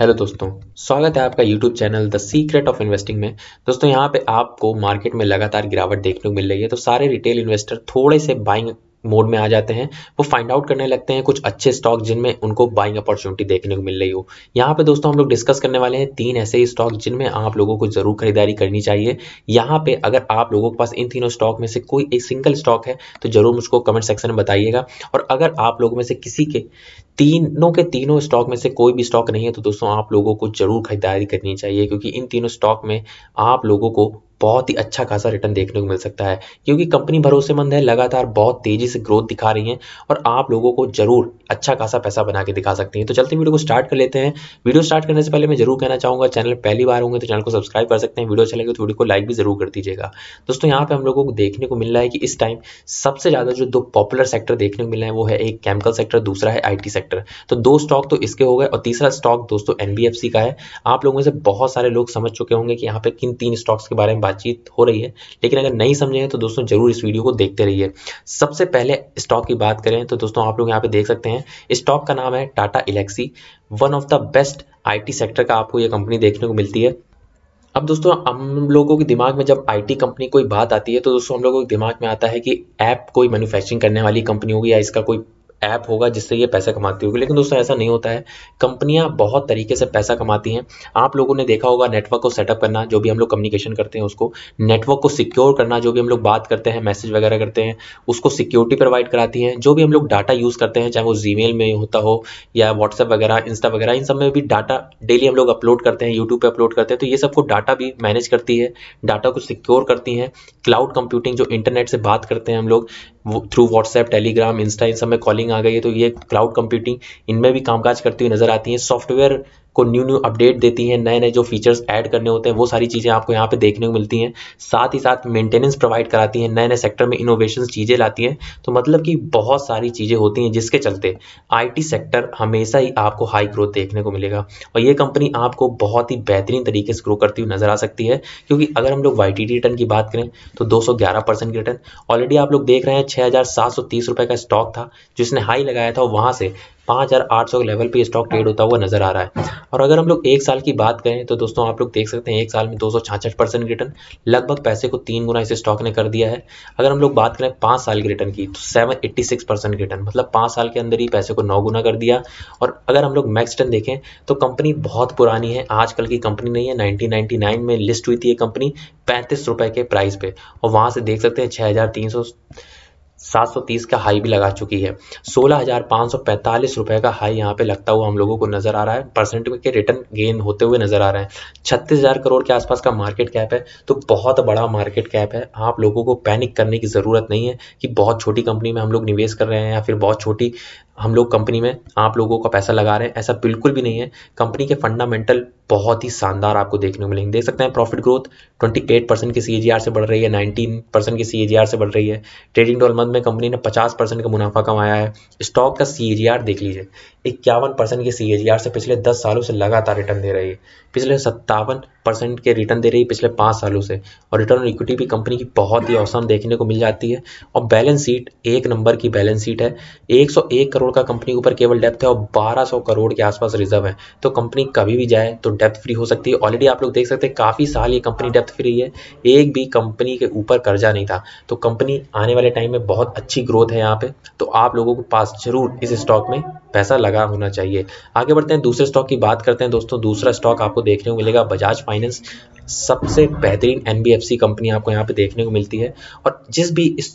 hello दोस्तों स्वागत है आपका YouTube channel the secret of investing में दोस्तों यहाँ पे आपको मार्केट में लगातार गिरावट देखने को मिल रही है तो सारे रिटेल इन्वेस्टर थोड़े से बाइंग मोड में आ जाते हैं वो फाइंड आउट करने लगते हैं कुछ अच्छे स्टॉक जिनमें उनको बाइंग अपॉर्चुनिटी देखने को मिल रही हो यहाँ पे दोस्तों हम लोग डिस्कस करने वाले हैं तीन ऐसे ही स्टॉक जिनमें आप लोगों को जरूर खरीदारी करनी चाहिए यहाँ पे अगर आप लोगों के पास इन तीनों स्टॉक में से कोई एक सिंगल स्टॉक है तो जरूर मुझको कमेंट सेक्शन में बताइएगा और अगर आप लोगों में से किसी के तीनों के तीनों स्टॉक में से कोई भी स्टॉक नहीं है तो दोस्तों आप लोगों को जरूर खरीदारी करनी चाहिए क्योंकि इन तीनों स्टॉक में आप लोगों को बहुत ही अच्छा खासा रिटर्न देखने को मिल सकता है क्योंकि कंपनी भरोसेमंद है लगातार बहुत तेज़ी से ग्रोथ दिखा रही है और आप लोगों को जरूर अच्छा खासा पैसा बना के दिखा सकती हैं तो चलते वीडियो को स्टार्ट कर लेते हैं वीडियो स्टार्ट करने से पहले मैं जरूर कहना चाहूँगा चैनल पहली बार होंगे तो चैनल को सब्सक्राइब कर सकते हैं वीडियो अच्छा लगे तो वीडियो को लाइक भी जरूर कर दीजिएगा दोस्तों यहाँ पे हम लोगों को देखने को मिल रहा है कि इस टाइम सबसे ज़्यादा जो दो पॉपुलर सेक्टर देखने को मिल रहे हैं वो है एक केमिकल सेक्टर दूसरा है आई सेक्टर तो दो स्टॉक तो इसके हो गए और तीसरा स्टॉक दोस्तों एन का है आप लोगों से बहुत सारे लोग समझ चुके होंगे कि यहाँ पे किन तीन स्टॉक्स के बारे में बातचीत हो रही है लेकिन अगर नहीं समझेंगे तो दोस्तों जरूर इस वीडियो को देखते रहिए सबसे पहले स्टॉक की बात करें तो दोस्तों आप लोग यहाँ पे देख सकते हैं स्टॉक का नाम है Tata Elxsi one of the best IT sector का आपको ये कंपनी देखने को मिलती है अब दोस्तों हम लोगों के दिमाग में जब आईटी कंपनी कोई बात आती है तो दोस्तों हम लोगों के दिमाग में आता है कि ऐप कोई मैन्युफैक्चरिंग करने वाली कंपनी होगी या इसका कोई ऐप होगा जिससे ये पैसा कमाती होगी लेकिन दोस्तों ऐसा नहीं होता है कंपनियां बहुत तरीके से पैसा कमाती हैं आप लोगों ने देखा होगा नेटवर्क को सेटअप करना जो भी हम लोग कम्युनिकेशन करते हैं उसको नेटवर्क को सिक्योर करना जो भी हम लोग बात करते हैं मैसेज वगैरह करते हैं उसको सिक्योरिटी प्रोवाइड कराती हैं जो भी हम लोग डाटा यूज़ करते हैं चाहे वो जी में होता हो या व्हाट्सएप वगैरह इंस्टा वगैरह इन सब में भी डाटा डेली हम लोग अपलोड करते हैं यूट्यूब पर अपलोड करते हैं तो ये सबको डाटा भी मैनेज करती है डाटा को सिक्योर करती हैं क्लाउड कंप्यूटिंग जो इंटरनेट से बात करते हैं हम लोग थ्रू व्हाट्सएप टेलीग्राम इंस्टा इन सब में कॉलिंग आ गई है तो ये क्लाउड कंप्यूटिंग इनमें भी कामकाज करती हुई नजर आती है सॉफ्टवेयर को न्यू न्यू अपडेट देती है नए नए जो फीचर्स ऐड करने होते हैं वो सारी चीज़ें आपको यहाँ पे देखने को मिलती हैं साथ ही साथ मेंटेनेंस प्रोवाइड कराती हैं नए नए सेक्टर में इनोवेशन चीज़ें लाती हैं तो मतलब कि बहुत सारी चीज़ें होती हैं जिसके चलते आई सेक्टर हमेशा ही आपको हाई ग्रोथ देखने को मिलेगा और ये कंपनी आपको बहुत ही बेहतरीन तरीके से ग्रो करती हुई नजर आ सकती है क्योंकि अगर हम लोग वाई रिटर्न की बात करें तो दो परसेंट की रिटर्न ऑलरेडी आप लोग देख रहे हैं छः का स्टॉक था जिसने हाई लगाया था वहाँ से पाँच हज़ार आठ सौ के लेवल पे स्टॉक ट्रेड होता हुआ नजर आ रहा है और अगर हम लोग एक साल की बात करें तो दोस्तों आप लोग देख सकते हैं एक साल में दो सौ छाछठ परसेंट रिटर्न लगभग पैसे को तीन गुना इस स्टॉक ने कर दिया है अगर हम लोग बात करें पाँच साल के रिटर्न की तो seven eighty six percent return मतलब पाँच साल के अंदर ही पैसे को नौ गुना कर दिया और अगर हम लोग मैक्स टर्न देखें तो कंपनी बहुत पुरानी है आजकल की कंपनी नहीं है नाइनटीन में लिस्ट हुई थी ये कंपनी पैंतीस रुपये के प्राइस पे और वहाँ से देख सकते हैं छः हज़ार तीन सौ 730 का हाई भी लगा चुकी है सोलह रुपए का हाई यहाँ पे लगता हुआ हम लोगों को नजर आ रहा है परसेंट के रिटर्न गेन होते हुए नजर आ रहे हैं छत्तीस करोड़ के आसपास का मार्केट कैप है तो बहुत बड़ा मार्केट कैप है आप लोगों को पैनिक करने की ज़रूरत नहीं है कि बहुत छोटी कंपनी में हम लोग निवेश कर रहे हैं या फिर बहुत छोटी हम लोग कंपनी में आप लोगों का पैसा लगा रहे हैं ऐसा बिल्कुल भी नहीं है कंपनी के फंडामेंटल बहुत ही शानदार आपको देखने को मिलेंगे देख सकते हैं प्रॉफिट ग्रोथ 28 परसेंट की सी से बढ़ रही है 19 परसेंट की सी से बढ़ रही है ट्रेडिंग डॉल मंथ में कंपनी ने 50 परसेंट का मुनाफा कमाया है स्टॉक का सी देख लीजिए इक्यावन परसेंट की सी से पिछले दस सालों से लगातार रिटर्न दे रही है पिछले सत्तावन परसेंट के रिटर्न दे रही है पिछले पाँच सालों से और रिटर्न ऑन इक्विटी भी कंपनी की बहुत ही औसम देखने को मिल जाती है और बैलेंस शीट एक नंबर की बैलेंस शीट है एक करोड़ करोड़ का कंपनी के ऊपर केवल डेप्थ है और 1200 करोड़ के आसपास रिजर्व है तो कंपनी कभी भी जाए तो डेप्थ फ्री हो सकती है ऑलरेडी आप लोग देख सकते हैं काफ़ी साल ये कंपनी डेप्थ फ्री है एक भी कंपनी के ऊपर कर्जा नहीं था तो कंपनी आने वाले टाइम में बहुत अच्छी ग्रोथ है यहाँ पे तो आप लोगों के पास जरूर इस स्टॉक में पैसा लगा होना चाहिए आगे बढ़ते हैं दूसरे स्टॉक की बात करते हैं दोस्तों दूसरा स्टॉक आपको देखने को मिलेगा बजाज फाइनेंस सबसे बेहतरीन एनबीएफसी कंपनी आपको यहाँ पे देखने को मिलती है और जिस भी इस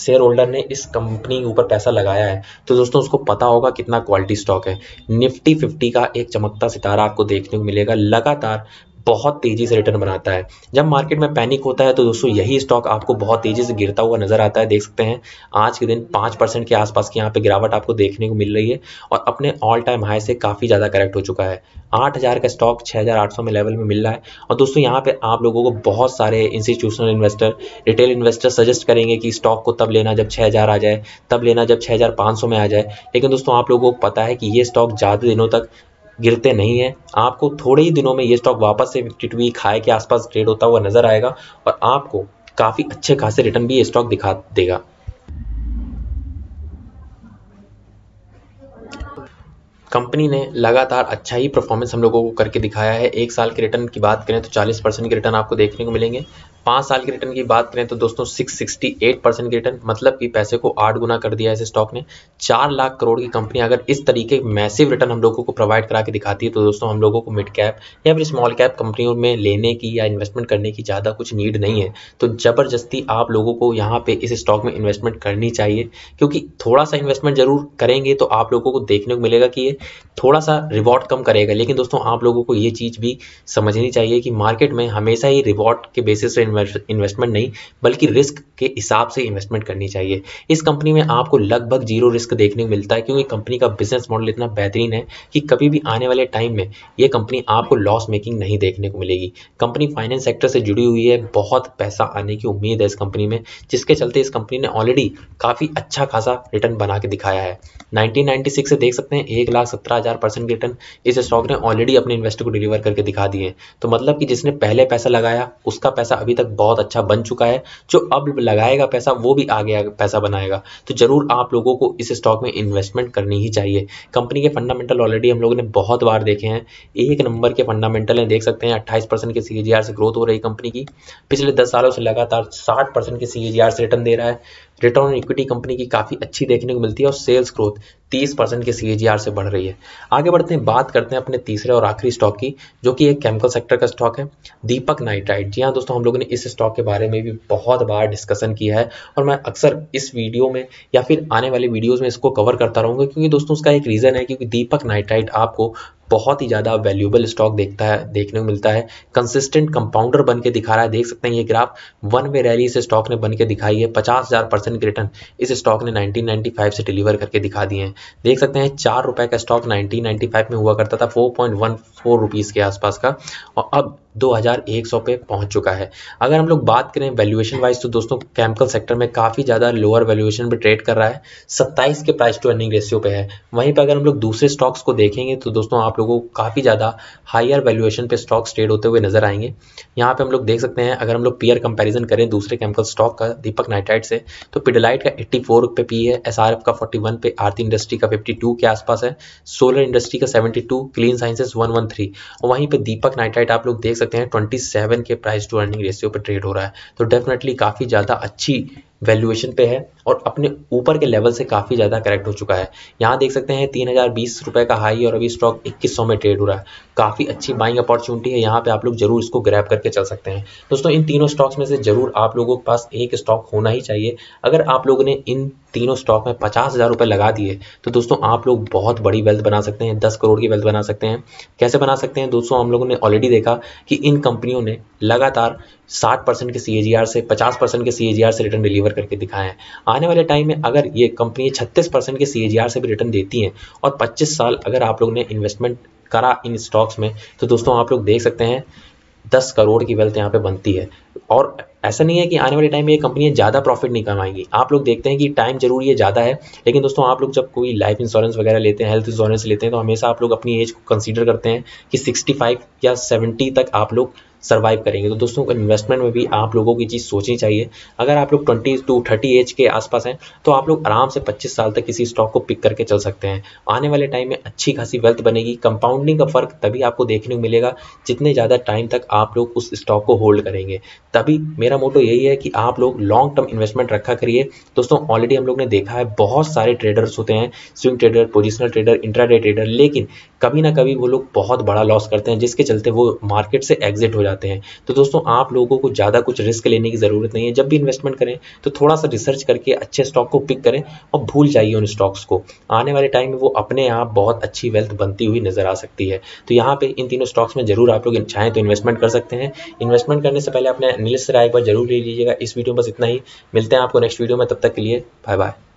शेयर होल्डर ने इस कंपनी के ऊपर पैसा लगाया है तो दोस्तों उसको पता होगा कितना क्वालिटी स्टॉक है निफ्टी फिफ्टी का एक चमकता सितारा आपको देखने को मिलेगा लगातार बहुत तेज़ी से रिटर्न बनाता है जब मार्केट में पैनिक होता है तो दोस्तों यही स्टॉक आपको बहुत तेज़ी से गिरता हुआ नज़र आता है देख सकते हैं आज के दिन पाँच परसेंट के आसपास की यहाँ पे गिरावट आपको देखने को मिल रही है और अपने ऑल टाइम हाई से काफ़ी ज़्यादा करेक्ट हो चुका है आठ हज़ार का स्टॉक छः हज़ार आठ सौ में लेवल में मिल रहा है और दोस्तों यहाँ पे आप लोगों को बहुत सारे institutional investor retail investor suggest करेंगे कि स्टॉक को तब लेना जब छः हज़ार आ जाए तब लेना जब छः हज़ार पाँच सौ में आ जाए लेकिन दोस्तों आप लोगों को पता है कि ये स्टॉक ज़्यादा दिनों तक गिरते नहीं हैं आपको थोड़े ही दिनों में ये स्टॉक वापस से फिफ्टी टू वीक हाई के आसपास ट्रेड होता हुआ नजर आएगा और आपको काफ़ी अच्छे खासे रिटर्न भी ये स्टॉक दिखा देगा कंपनी ने लगातार अच्छा ही परफॉर्मेंस हम लोगों को करके दिखाया है एक साल के रिटर्न की बात करें तो 40 परसेंट के रिटर्न आपको देखने को मिलेंगे पाँच साल के रिटर्न की बात करें तो दोस्तों 668 परसेंट के रिटर्न मतलब कि पैसे को आठ गुना कर दिया है इस स्टॉक ने चार लाख करोड़ की कंपनी अगर इस तरीके मैसिव रिटर्न हम लोगों को प्रोवाइड करा के दिखाती है तो दोस्तों हम लोगों को मिड कैप या फिर स्मॉल कैप कंपनियों में लेने की या इन्वेस्टमेंट करने की ज़्यादा कुछ नीड नहीं है तो ज़बरदस्ती आप लोगों को यहाँ पे इस स्टॉक में इन्वेस्टमेंट करनी चाहिए क्योंकि थोड़ा सा इन्वेस्टमेंट जरूर करेंगे तो आप लोगों को देखने को मिलेगा कि ये थोड़ा सा रिवॉर्ड कम करेगा लेकिन दोस्तों आप लोगों को ये चीज़ भी समझनी चाहिए कि मार्केट में हमेशा ही रिवॉर्ड के बेसिस पे इन्वेस्टमेंट नहीं बल्कि रिस्क के हिसाब से इन्वेस्टमेंट करनी चाहिए इस कंपनी में आपको लगभग जीरो रिस्क देखने को मिलता है क्योंकि कंपनी का बिजनेस मॉडल इतना बेहतरीन है कि कभी भी आने वाले टाइम में ये कंपनी आपको लॉस मेकिंग नहीं देखने को मिलेगी कंपनी फाइनेंस सेक्टर से जुड़ी हुई है बहुत पैसा आने की उम्मीद है इस कंपनी में जिसके चलते इस कंपनी ने ऑलरेडी काफ़ी अच्छा खासा रिटर्न बना के दिखाया है 1996 से देख सकते हैं एक लाख सत्रह हज़ार परसेंट रिटर्न इस स्टॉक ने ऑलरेडी अपने इन्वेस्टर को डिलीवर करके दिखा दिए तो मतलब कि जिसने पहले पैसा लगाया उसका पैसा अभी तक तक बहुत अच्छा बन चुका है जो अब लगाएगा पैसा वो भी आगे आगे पैसा बनाएगा तो ज़रूर आप लोगों को इस स्टॉक में इन्वेस्टमेंट करनी ही चाहिए कंपनी के फंडामेंटल ऑलरेडी हम लोगों ने बहुत बार देखे हैं एक नंबर के फंडामेंटल हैं देख सकते हैं अट्ठाईस परसेंट के सी से ग्रोथ हो रही कंपनी की पिछले दस सालों से लगातार साठ परसेंट के सी से रिटर्न दे रहा है रिटर्न ऑन इक्विटी कंपनी की काफ़ी अच्छी देखने को मिलती है और सेल्स ग्रोथ 30 परसेंट के सी से बढ़ रही है आगे बढ़ते हैं बात करते हैं अपने तीसरे और आखिरी स्टॉक की जो कि एक केमिकल सेक्टर का स्टॉक है दीपक नाइट्राइट जी हाँ दोस्तों हम लोगों ने इस स्टॉक के बारे में भी बहुत बार डिस्कशन किया है और मैं अक्सर इस वीडियो में या फिर आने वाले वीडियोज़ में इसको कवर करता रहूँगा क्योंकि दोस्तों उसका एक रीज़न है क्योंकि दीपक नाइट्राइट आपको बहुत ही ज़्यादा वैल्यूबल स्टॉक देखता है देखने को मिलता है कंसिस्टेंट कंपाउंडर बन के दिखा रहा है देख सकते हैं ये ग्राफ वन वे रैली इस स्टॉक ने बन के दिखाई है पचास हज़ार परसेंट के रिटर्न इस स्टॉक ने 1995 से डिलीवर करके दिखा दिए हैं देख सकते हैं चार रुपए का स्टॉक 1995 में हुआ करता था four point one four rupees के आसपास का और अब 2100 पे पहुंच चुका है अगर हम लोग बात करें वैल्यूएशन वाइज तो दोस्तों केमिकल सेक्टर में काफ़ी ज़्यादा लोअर वैल्यूएशन पर ट्रेड कर रहा है 27 के प्राइस टू अर्निंग रेशियो पे है वहीं पर अगर हम लोग दूसरे स्टॉक्स को देखेंगे तो दोस्तों आप लोगों को काफ़ी ज़्यादा हायर वैल्यूएशन पे स्टॉक्स ट्रेड होते हुए नजर आएंगे यहाँ पे हम लोग देख सकते हैं अगर हम लोग पीयर कंपेरिजन करें दूसरे केमिकल स्टॉक का दीपक नाइट्राइट से तो पिडलाइट का एट्टी फोर e पे पी है एस का फोर्टी वन पे आरती इंडस्ट्री का फिफ्टी टू के आसपास है सोलर इंडस्ट्री का seventy two clean sciences one one three और वहीं पर दीपक नाइट्राइट आप लोग देख सकते हैं 27 के प्राइस टू अर्निंग रेशियो पर ट्रेड हो रहा है तो डेफिनेटली काफ़ी ज़्यादा अच्छी वैल्यूएशन पे है और अपने ऊपर के लेवल से काफ़ी ज़्यादा करेक्ट हो चुका है यहाँ देख सकते हैं तीन हज़ार बीस रुपये का हाई और अभी स्टॉक इक्कीस सौ में ट्रेड हो रहा है काफ़ी अच्छी बाइंग अपॉर्चुनिटी है यहाँ पे आप लोग जरूर इसको ग्रैप करके चल सकते हैं दोस्तों इन तीनों स्टॉक्स में से जरूर आप लोगों के पास एक स्टॉक होना ही चाहिए अगर आप लोगों ने इन तीनों स्टॉक में पचास हज़ार रुपये लगा दिए तो दोस्तों आप लोग बहुत बड़ी वेल्थ बना सकते हैं दस करोड़ की वेल्थ बना सकते हैं कैसे बना सकते हैं दोस्तों हम लोगों ने ऑलरेडी देखा कि इन कंपनियों ने लगातार साठ परसेंट के सी से पचास परसेंट के सी से रिटर्न डिलीवर करके दिखाया है आने वाले टाइम में अगर ये कंपनी छत्तीस परसेंट के सी से भी रिटर्न देती हैं और पच्चीस साल अगर आप लोग ने इन्वेस्टमेंट करा इन स्टॉक्स में तो दोस्तों आप लोग देख सकते हैं दस करोड़ की वेल्थ यहाँ पे बनती है और ऐसा नहीं है कि आने वाले टाइम में ये कंपनियाँ ज़्यादा प्रॉफिट नहीं कमाएंगी आप लोग देखते हैं कि टाइम जरूर ये ज़्यादा है लेकिन दोस्तों आप लोग जब कोई लाइफ इंश्योरेंस वगैरह लेते हैं हेल्थ इंश्योरेंस लेते हैं तो हमेशा आप लोग अपनी एज को कंसिडर करते हैं कि सिक्सटी या सेवेंटी तक आप लोग सर्वाइव करेंगे तो दोस्तों इन्वेस्टमेंट में भी आप लोगों की चीज़ सोचनी चाहिए अगर आप लोग ट्वेंटी टू थर्टी एज के आसपास हैं तो आप लोग आराम से पच्चीस साल तक किसी स्टॉक को पिक करके चल सकते हैं आने वाले टाइम में अच्छी खासी वेल्थ बनेगी कंपाउंडिंग का फ़र्क तभी आपको देखने को मिलेगा जितने ज़्यादा टाइम तक आप लोग उस स्टॉक को होल्ड करेंगे तभी मेरा मेरा मोटो यही है कि आप लोग लॉन्ग टर्म इन्वेस्टमेंट रखा करिए दोस्तों ऑलरेडी हम लोग ने देखा है बहुत सारे ट्रेडर्स होते हैं swing trader positional trader intraday trader लेकिन कभी ना कभी वो लोग बहुत बड़ा लॉस करते हैं जिसके चलते वो मार्केट से एग्जिट हो जाते हैं तो दोस्तों आप लोगों को ज़्यादा कुछ रिस्क लेने की ज़रूरत नहीं है जब भी इन्वेस्टमेंट करें तो थोड़ा सा रिसर्च करके अच्छे स्टॉक को पिक करें और भूल जाइए उन स्टॉक्स को आने वाले टाइम में वो अपने आप बहुत अच्छी वेल्थ बनती हुई नज़र आ सकती है तो यहाँ पे इन तीनों स्टॉक्स में जरूर आप लोग चाहें तो इन्वेस्टमेंट कर सकते हैं इन्वेस्टमेंट करने से पहले अपने एनालिस्ट राय एक ज़रूर ले लीजिएगा इस वीडियो में बस इतना ही मिलते हैं आपको नेक्स्ट वीडियो में तब तक के लिए बाय बाय